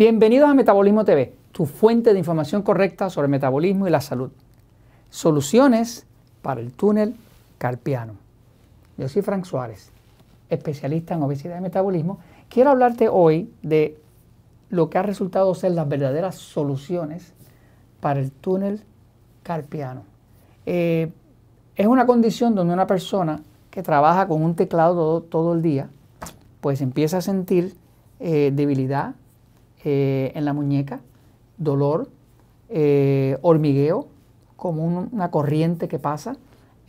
Bienvenidos a Metabolismo TV, tu fuente de información correcta sobre el metabolismo y la salud. Soluciones para el túnel carpiano. Yo soy Frank Suárez, especialista en obesidad y metabolismo. Quiero hablarte hoy de lo que ha resultado ser las verdaderas soluciones para el túnel carpiano. Eh, es una condición donde una persona que trabaja con un teclado todo, el día, pues empieza a sentir eh, debilidad, eh, en la muñeca, dolor, eh, hormigueo, como una corriente que pasa.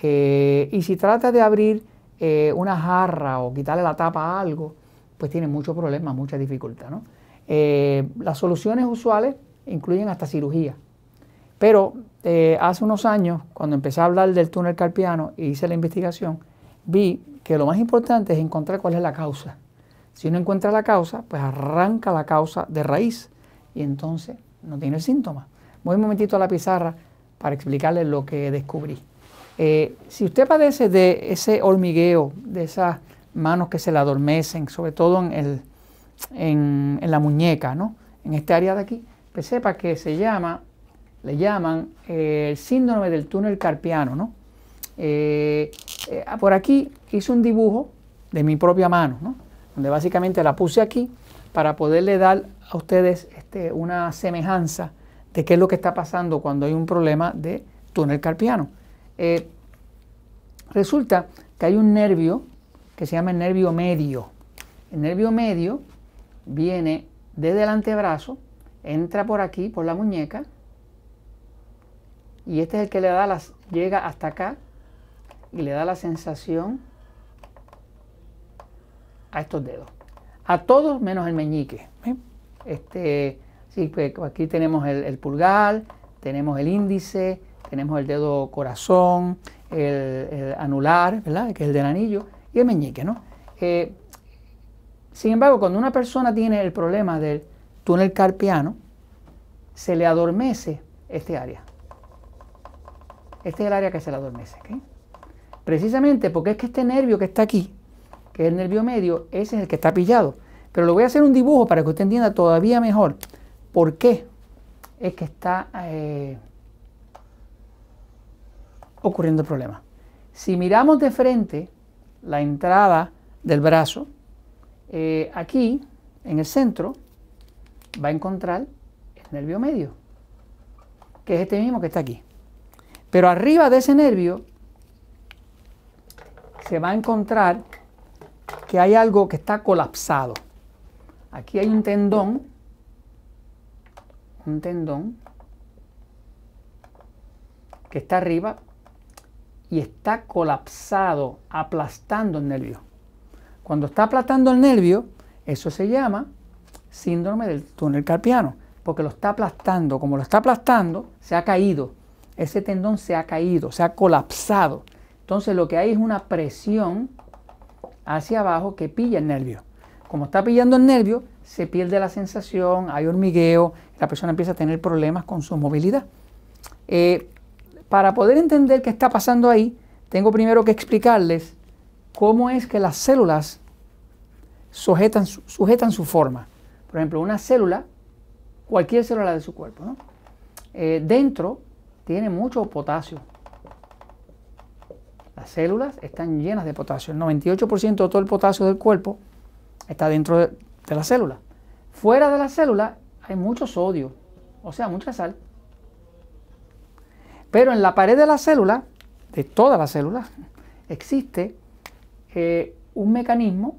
Eh, y si trata de abrir una jarra o quitarle la tapa a algo, pues tiene muchos problemas, mucha dificultad. las soluciones usuales incluyen hasta cirugía. Pero hace unos años, cuando empecé a hablar del túnel carpiano y hice la investigación, vi que lo más importante es encontrar cuál es la causa. Si uno encuentra la causa, pues arranca la causa de raíz y entonces no tiene síntomas. síntoma. Voy un momentito a la pizarra para explicarles lo que descubrí. Eh, si usted padece de ese hormigueo, de esas manos que se le adormecen, sobre todo en, en, la muñeca, ¿no? en este área de aquí, pues sepa que se llama, le llaman eh, el síndrome del túnel carpiano. ¿no? Eh, por aquí hice un dibujo de mi propia mano. ¿no? donde básicamente la puse aquí para poderle dar a ustedes este, una semejanza de qué es lo que está pasando cuando hay un problema de túnel carpiano. Eh, resulta que hay un nervio que se llama el nervio medio. El nervio medio viene desde el antebrazo, entra por aquí, por la muñeca, y este es el que le da las, llega hasta acá y le da la sensación a estos dedos. A todos menos el meñique. ¿eh? Este, pues, aquí tenemos el, pulgar, tenemos el índice, tenemos el dedo corazón, el, anular, ¿verdad? que es el del anillo, y el meñique. ¿no? Eh, sin embargo, cuando una persona tiene el problema del túnel carpiano, se le adormece este área. Este es el área que se le adormece. Precisamente porque es que este nervio que está aquí, el nervio medio, ese es el que está pillado. Pero le voy a hacer un dibujo para que usted entienda todavía mejor por qué es que está eh, ocurriendo el problema. Si miramos de frente la entrada del brazo, eh, aquí en el centro va a encontrar el nervio medio, que es este mismo que está aquí. Pero arriba de ese nervio se va a encontrar que hay algo que está colapsado. Aquí hay un tendón, un tendón que está arriba y está colapsado, aplastando el nervio. Cuando está aplastando el nervio, eso se llama síndrome del túnel carpiano, porque lo está aplastando. Como lo está aplastando, se ha caído. Ese tendón se ha caído, se ha colapsado. Entonces lo que hay es una presión hacia abajo que pilla el nervio. Como está pillando el nervio, se pierde la sensación, hay hormigueo, la persona empieza a tener problemas con su movilidad. Eh, para poder entender qué está pasando ahí, tengo primero que explicarles cómo es que las células sujetan, sujetan su forma. Por ejemplo, una célula, cualquier célula de su cuerpo, eh, dentro tiene mucho potasio, las células están llenas de potasio. El 98% de todo el potasio del cuerpo está dentro de, la célula, Fuera de la célula hay mucho sodio, o sea, mucha sal. Pero en la pared de la célula, de todas las células, existe eh, un mecanismo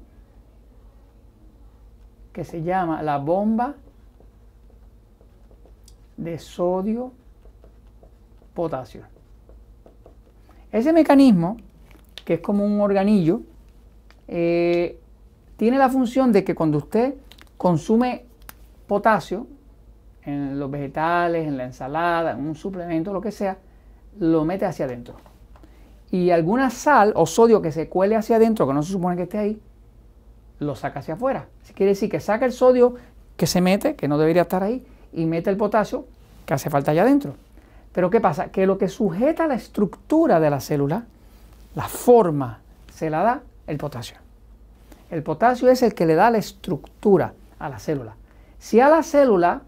que se llama la bomba de sodio potasio. Ese mecanismo, que es como un organillo, eh, tiene la función de que cuando usted consume potasio en los vegetales, en la ensalada, en un suplemento, lo que sea, lo mete hacia adentro. Y alguna sal o sodio que se cuele hacia adentro, que no se supone que esté ahí, lo saca hacia afuera. quiere decir que saca el sodio que se mete, que no debería estar ahí, y mete el potasio que hace falta allá adentro. Pero ¿qué pasa? Que lo que sujeta la estructura de la célula, la forma, se la da el potasio. El potasio es el que le da la estructura a la célula. Si a la célula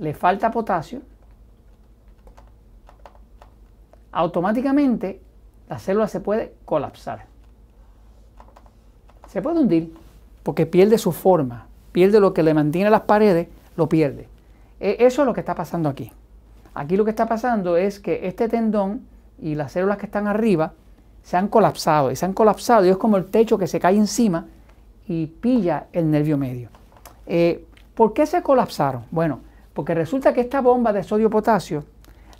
le falta potasio, automáticamente la célula se puede colapsar. Se puede hundir porque pierde su forma, pierde lo que le mantiene las paredes, lo pierde. E, eso es lo que está pasando aquí. Aquí lo que está pasando es que este tendón y las células que están arriba se han colapsado y se han colapsado y es como el techo que se cae encima y pilla el nervio medio. Eh, ¿Por qué se colapsaron? Bueno, porque resulta que esta bomba de sodio-potasio,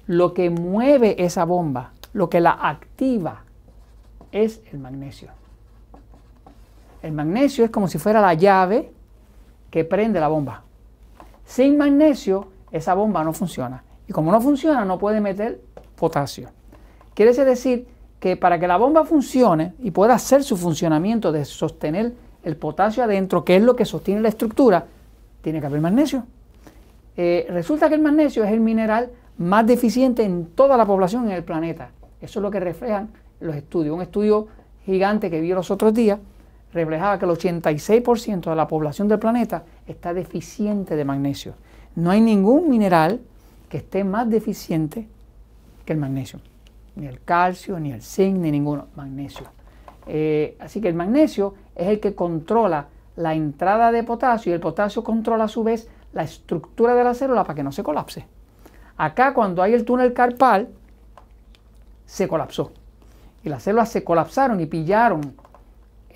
lo que mueve esa bomba, lo que la activa, es el magnesio. El magnesio es como si fuera la llave que prende la bomba. Sin magnesio, esa bomba no funciona. Y como no funciona, no puede meter potasio. Quiere decir que para que la bomba funcione y pueda hacer su funcionamiento de sostener el potasio adentro, que es lo que sostiene la estructura, tiene que haber magnesio. Eh, resulta que el magnesio es el mineral más deficiente en toda la población en el planeta. Eso es lo que reflejan los estudios. Un estudio gigante que vi los otros días reflejaba que el 86% de la población del planeta está deficiente de magnesio. No hay ningún mineral que esté más deficiente que el magnesio. Ni el calcio, ni el zinc, ni ningún Magnesio. Eh, así que el magnesio es el que controla la entrada de potasio y el potasio controla a su vez la estructura de la célula para que no se colapse. Acá cuando hay el túnel carpal, se colapsó. Y las células se colapsaron y pillaron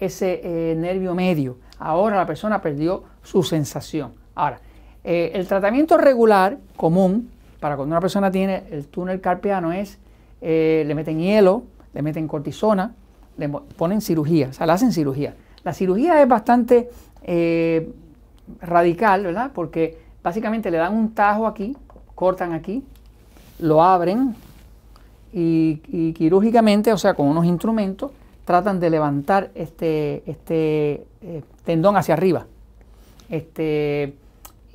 ese eh, nervio medio. Ahora la persona perdió su sensación. Ahora, eh, el tratamiento regular, común, para cuando una persona tiene el túnel carpiano es, eh, le meten hielo, le meten cortisona, le ponen cirugía, o sea, le hacen cirugía. La cirugía es bastante eh, radical, ¿verdad? Porque básicamente le dan un tajo aquí, cortan aquí, lo abren y, quirúrgicamente, o sea, con unos instrumentos, tratan de levantar este, este eh, tendón hacia arriba. Este,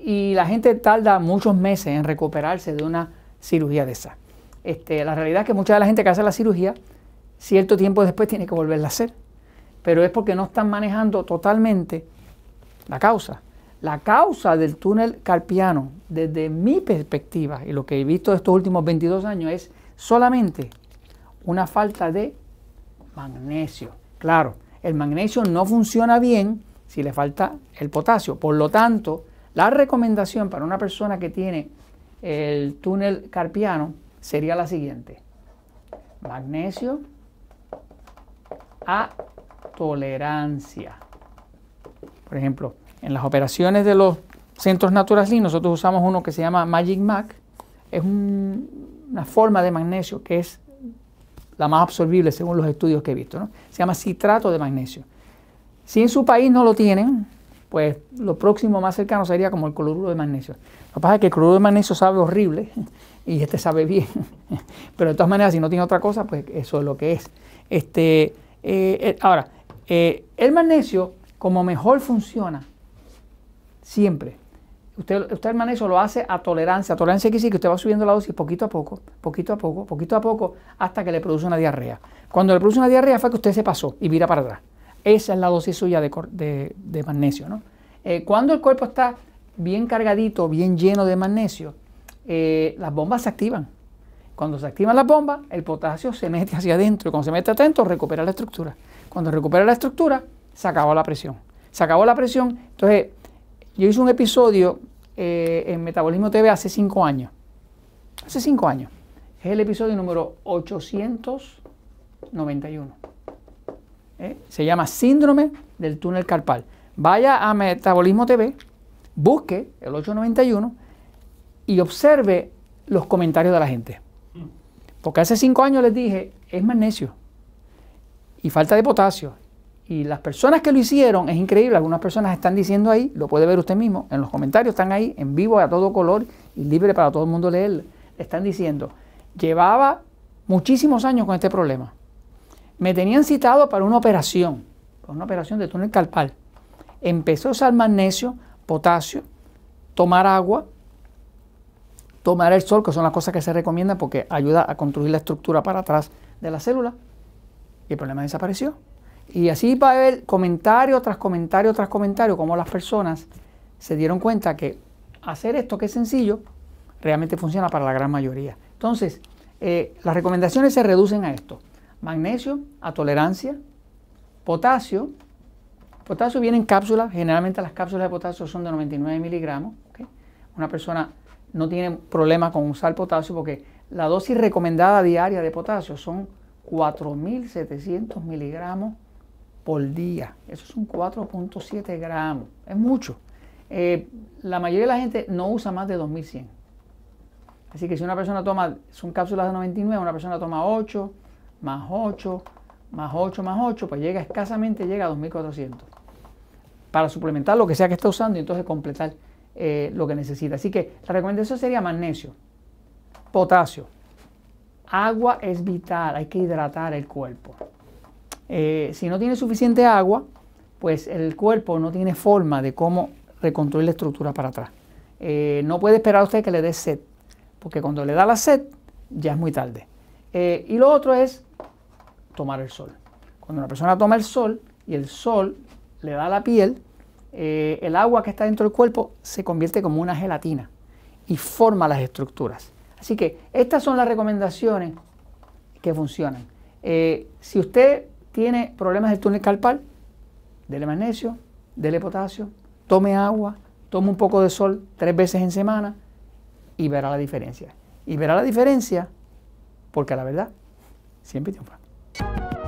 y la gente tarda muchos meses en recuperarse de una cirugía de esa. Este, la realidad es que mucha de la gente que hace la cirugía, cierto tiempo después tiene que volverla a hacer, pero es porque no están manejando totalmente la causa. La causa del túnel carpiano, desde mi perspectiva y lo que he visto estos últimos 22 años, es solamente una falta de magnesio. Claro, el magnesio no funciona bien si le falta el potasio. Por lo tanto, la recomendación para una persona que tiene el túnel carpiano sería la siguiente. Magnesio a tolerancia. Por ejemplo, en las operaciones de los centros naturales, nosotros usamos uno que se llama Magic Mac. Es una forma de magnesio que es la más absorbible según los estudios que he visto. Se llama citrato de magnesio. Si en su país no lo tienen, pues lo próximo más cercano sería como el cloruro de magnesio. Lo que pasa es que el cloruro de magnesio sabe horrible y este sabe bien. Pero de todas maneras, si no tiene otra cosa, pues eso es lo que es. Este, eh, eh, ahora, eh, el magnesio, como mejor funciona, siempre. Usted, el magnesio lo hace a tolerancia. A tolerancia quiere que usted va subiendo la dosis poquito a poco, poquito a poco, poquito a poco, hasta que le produce una diarrea. Cuando le produce una diarrea fue que usted se pasó y vira para atrás. Esa es la dosis suya de, magnesio. ¿no? Eh, cuando el cuerpo está bien cargadito, bien lleno de magnesio, eh, las bombas se activan. Cuando se activan las bombas, el potasio se mete hacia adentro. Y cuando se mete adentro, recupera la estructura. Cuando recupera la estructura, se acabó la presión. Se acabó la presión. Entonces, yo hice un episodio eh, en Metabolismo TV hace cinco años. Hace cinco años. Es el episodio número 891. ¿eh? se llama síndrome del túnel carpal. Vaya a Metabolismo TV, busque el 891 y observe los comentarios de la gente. Porque hace cinco años les dije, es magnesio y falta de potasio. Y las personas que lo hicieron, es increíble, algunas personas están diciendo ahí, lo puede ver usted mismo, en los comentarios están ahí, en vivo, a todo color y libre para todo el mundo leer. Están diciendo, llevaba muchísimos años con este problema me tenían citado para una operación, para una operación de túnel carpal. Empezó a usar magnesio, potasio, tomar agua, tomar el sol, que son las cosas que se recomiendan porque ayuda a construir la estructura para atrás de la célula. Y el problema desapareció. Y así va a haber comentario tras comentario tras comentario, como las personas se dieron cuenta que hacer esto que es sencillo, realmente funciona para la gran mayoría. Entonces, eh, las recomendaciones se reducen a esto magnesio a tolerancia, potasio, potasio viene en cápsulas, generalmente las cápsulas de potasio son de 99 miligramos. Una persona no tiene problema con usar potasio porque la dosis recomendada diaria de potasio son 4.700 miligramos por día. Eso son 4.7 gramos. Es mucho. Eh, la mayoría de la gente no usa más de 2.100. Así que si una persona toma, son cápsulas de 99, una persona toma 8, más 8, más 8, más 8, pues llega escasamente, llega a 2400. Para suplementar lo que sea que está usando y entonces completar eh, lo que necesita. Así que la recomendación sería magnesio, potasio. Agua es vital, hay que hidratar el cuerpo. Eh, si no tiene suficiente agua, pues el cuerpo no tiene forma de cómo reconstruir la estructura para atrás. Eh, no puede esperar a usted que le dé sed, porque cuando le da la sed ya es muy tarde. y lo otro es tomar el sol. Cuando una persona toma el sol y el sol le da a la piel, eh, el agua que está dentro del cuerpo se convierte como una gelatina y forma las estructuras. Así que estas son las recomendaciones que funcionan. Eh, si usted tiene problemas del túnel carpal, dele magnesio, dele potasio, tome agua, tome un poco de sol tres veces en semana y verá la diferencia. Y verá la diferencia porque la verdad siempre tiene triunfa. you